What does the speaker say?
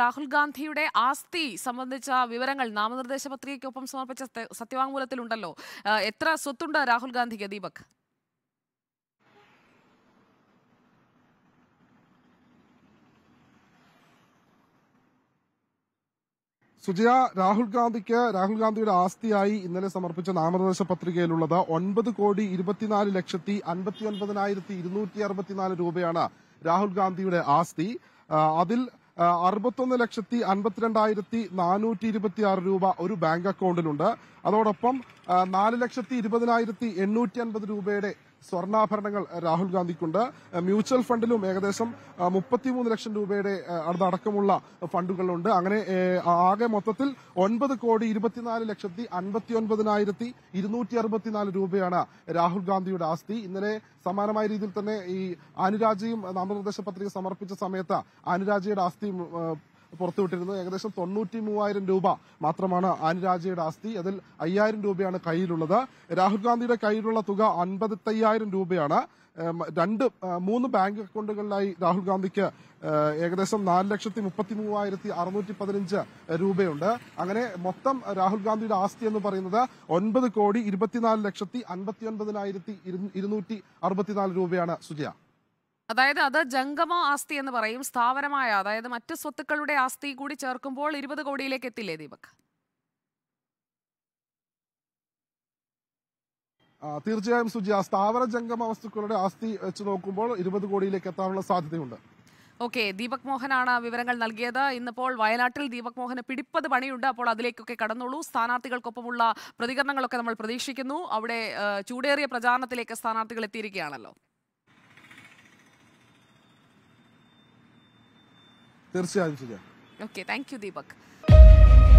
രാഹുൽ ഗാന്ധിയുടെ ആസ്തി സംബന്ധിച്ച വിവരങ്ങൾ നാമനിർദ്ദേശ പത്രികയ്ക്കൊപ്പം സമർപ്പിച്ച സത്യവാങ്മൂലത്തിലുണ്ടല്ലോ എത്ര സ്വത്തുണ്ട് രാഹുൽ ഗാന്ധിക്ക് ദീപക് സുജയ രാഹുൽ ഗാന്ധിക്ക് രാഹുൽ ഗാന്ധിയുടെ ആസ്തിയായി ഇന്നലെ സമർപ്പിച്ച നാമനിർദ്ദേശ പത്രികയിലുള്ളത് ഒൻപത് കോടി ഇരുപത്തിനാല് ലക്ഷത്തി അൻപത്തി ഒൻപതിനായിരത്തി ഇരുന്നൂറ്റി അറുപത്തിനാല് രൂപയാണ് രാഹുൽ ഗാന്ധിയുടെ ആസ്തി അതിൽ അറുപത്തൊന്ന് ലക്ഷത്തി അൻപത്തിരണ്ടായിരത്തി നാനൂറ്റി ഇരുപത്തി ആറ് രൂപ ഒരു ബാങ്ക് അക്കൗണ്ടിലുണ്ട് അതോടൊപ്പം നാല് ലക്ഷത്തി ഇരുപതിനായിരത്തി എണ്ണൂറ്റി അൻപത് രൂപയുടെ സ്വർണ്ണാഭരണങ്ങൾ രാഹുൽ ഗാന്ധിക്കുണ്ട് മ്യൂച്വൽ ഫണ്ടിലും ഏകദേശം മുപ്പത്തിമൂന്ന് ലക്ഷം രൂപയുടെ അതടക്കമുള്ള ഫണ്ടുകളുണ്ട് അങ്ങനെ ആകെ മൊത്തത്തിൽ ഒൻപത് കോടി ഇരുപത്തിനാല് ലക്ഷത്തി ഒൻപതിനായിരത്തി ഇരുന്നൂറ്റി അറുപത്തിനാല് രൂപയാണ് രാഹുൽ ഗാന്ധിയുടെ ആസ്തി ഇന്നലെ സമാനമായ രീതിയിൽ തന്നെ ഈ അനുരാജയും നാമനിർദ്ദേശ പത്രിക സമർപ്പിച്ച സമയത്ത് അനുരാജയുടെ ആസ്തി പുറത്തുവിട്ടിരുന്നത് ഏകദേശം തൊണ്ണൂറ്റി മൂവായിരം രൂപ മാത്രമാണ് അനുരാജയുടെ ആസ്തി അതിൽ അയ്യായിരം രൂപയാണ് കയ്യിലുള്ളത് രാഹുൽ ഗാന്ധിയുടെ കയ്യിലുള്ള തുക അൻപത്തയ്യായിരം രൂപയാണ് രണ്ട് മൂന്ന് ബാങ്ക് അക്കൗണ്ടുകളിലായി രാഹുൽ ഗാന്ധിക്ക് ഏകദേശം നാല് ലക്ഷത്തി മുപ്പത്തി മൂവായിരത്തി അറുന്നൂറ്റി പതിനഞ്ച് രൂപയുണ്ട് അങ്ങനെ മൊത്തം രാഹുൽ ഗാന്ധിയുടെ ആസ്തി എന്ന് പറയുന്നത് ഒൻപത് കോടി ഇരുപത്തിനാല് ലക്ഷത്തി അൻപത്തി ഒൻപതിനായിരത്തി ഇരുന്നൂറ്റി അറുപത്തിനാല് രൂപയാണ് സുജയ അതായത് അത് ജംഗമ ആസ്തി എന്ന് പറയും സ്ഥാവരമായ അതായത് മറ്റു സ്വത്തുക്കളുടെ ആസ്തി കൂടി ചേർക്കുമ്പോൾ ഇരുപത് കോടിയിലേക്ക് എത്തില്ലേ ദീപക് തീർച്ചയായും സുജി ആ സ്ഥാവര ജംഗമ വസ്തുക്കളുടെ ആസ്തി വെച്ച് നോക്കുമ്പോൾ ഇരുപത് കോടിയിലേക്ക് എത്താനുള്ള സാധ്യതയുണ്ട് ഓക്കെ ദീപക് മോഹനാണ് വിവരങ്ങൾ നൽകിയത് ഇന്നിപ്പോൾ വയനാട്ടിൽ ദീപക് മോഹന് പിടിപ്പത് പണിയുണ്ട് അപ്പോൾ അതിലേക്കൊക്കെ കടന്നുള്ളൂ സ്ഥാനാർത്ഥികൾക്കൊപ്പമുള്ള പ്രതികരണങ്ങളൊക്കെ നമ്മൾ പ്രതീക്ഷിക്കുന്നു അവിടെ ചൂടേറിയ പ്രചാരണത്തിലേക്ക് സ്ഥാനാർത്ഥികൾ എത്തിയിരിക്കുകയാണല്ലോ തീർച്ചയായും ഓക്കെ താങ്ക് യു ദീപക്